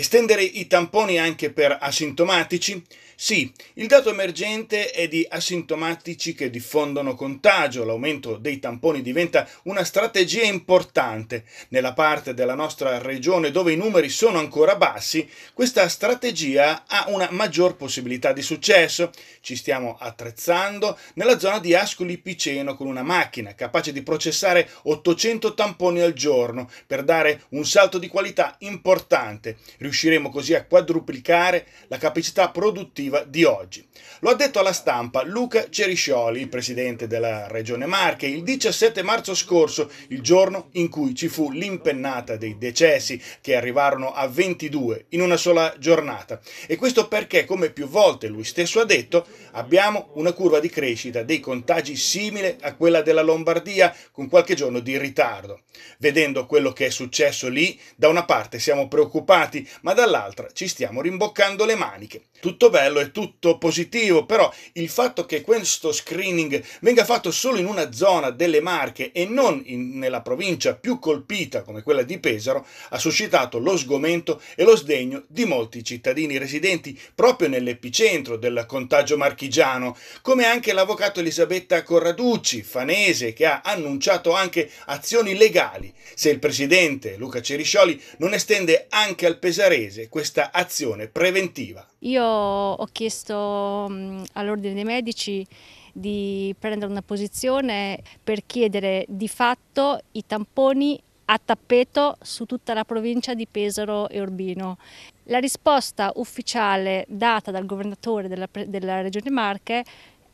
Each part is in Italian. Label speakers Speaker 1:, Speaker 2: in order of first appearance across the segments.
Speaker 1: Estendere i tamponi anche per asintomatici? Sì, il dato emergente è di asintomatici che diffondono contagio. L'aumento dei tamponi diventa una strategia importante. Nella parte della nostra regione dove i numeri sono ancora bassi, questa strategia ha una maggior possibilità di successo. Ci stiamo attrezzando nella zona di Ascoli Piceno con una macchina capace di processare 800 tamponi al giorno per dare un salto di qualità importante Rius- Riusciremo così a quadruplicare la capacità produttiva di oggi. Lo ha detto alla stampa Luca Ceriscioli, il presidente della Regione Marche, il 17 marzo scorso, il giorno in cui ci fu l'impennata dei decessi che arrivarono a 22 in una sola giornata. E questo perché, come più volte lui stesso ha detto, abbiamo una curva di crescita dei contagi simile a quella della Lombardia, con qualche giorno di ritardo. Vedendo quello che è successo lì, da una parte siamo preoccupati ma dall'altra ci stiamo rimboccando le maniche. Tutto bello e tutto positivo, però il fatto che questo screening venga fatto solo in una zona delle Marche e non in, nella provincia più colpita come quella di Pesaro ha suscitato lo sgomento e lo sdegno di molti cittadini residenti proprio nell'epicentro del contagio marchigiano, come anche l'avvocato Elisabetta Corraducci, fanese, che ha annunciato anche azioni legali se il presidente Luca Ceriscioli non estende anche al Pesaro pesarese questa azione preventiva?
Speaker 2: Io ho chiesto all'Ordine dei Medici di prendere una posizione per chiedere di fatto i tamponi a tappeto su tutta la provincia di Pesaro e Urbino. La risposta ufficiale data dal governatore della, della regione Marche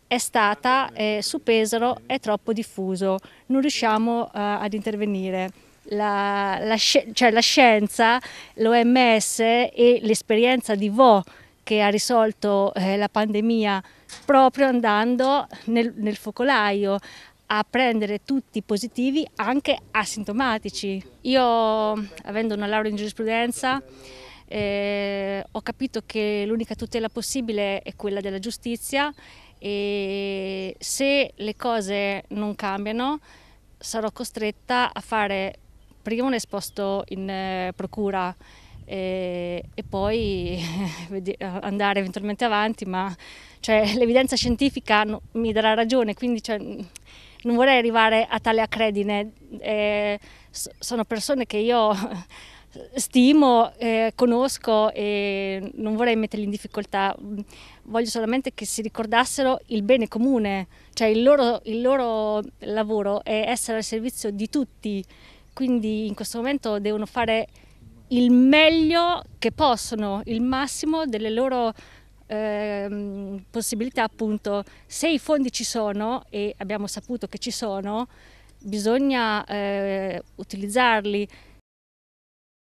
Speaker 2: è stata eh, su Pesaro è troppo diffuso, non riusciamo eh, ad intervenire la, la, cioè la scienza, l'OMS e l'esperienza di Vo che ha risolto eh, la pandemia proprio andando nel, nel focolaio a prendere tutti i positivi anche asintomatici. Io, avendo una laurea in giurisprudenza, eh, ho capito che l'unica tutela possibile è quella della giustizia e se le cose non cambiano sarò costretta a fare prima uno esposto in eh, procura e, e poi andare eventualmente avanti, ma cioè, l'evidenza scientifica no, mi darà ragione, quindi cioè, non vorrei arrivare a tale accredine. Eh, sono persone che io stimo, eh, conosco e non vorrei metterli in difficoltà, voglio solamente che si ricordassero il bene comune, cioè il loro, il loro lavoro è essere al servizio di tutti, quindi in questo momento devono fare il meglio che possono, il massimo delle loro eh, possibilità appunto se i fondi ci sono e abbiamo saputo che ci sono bisogna eh, utilizzarli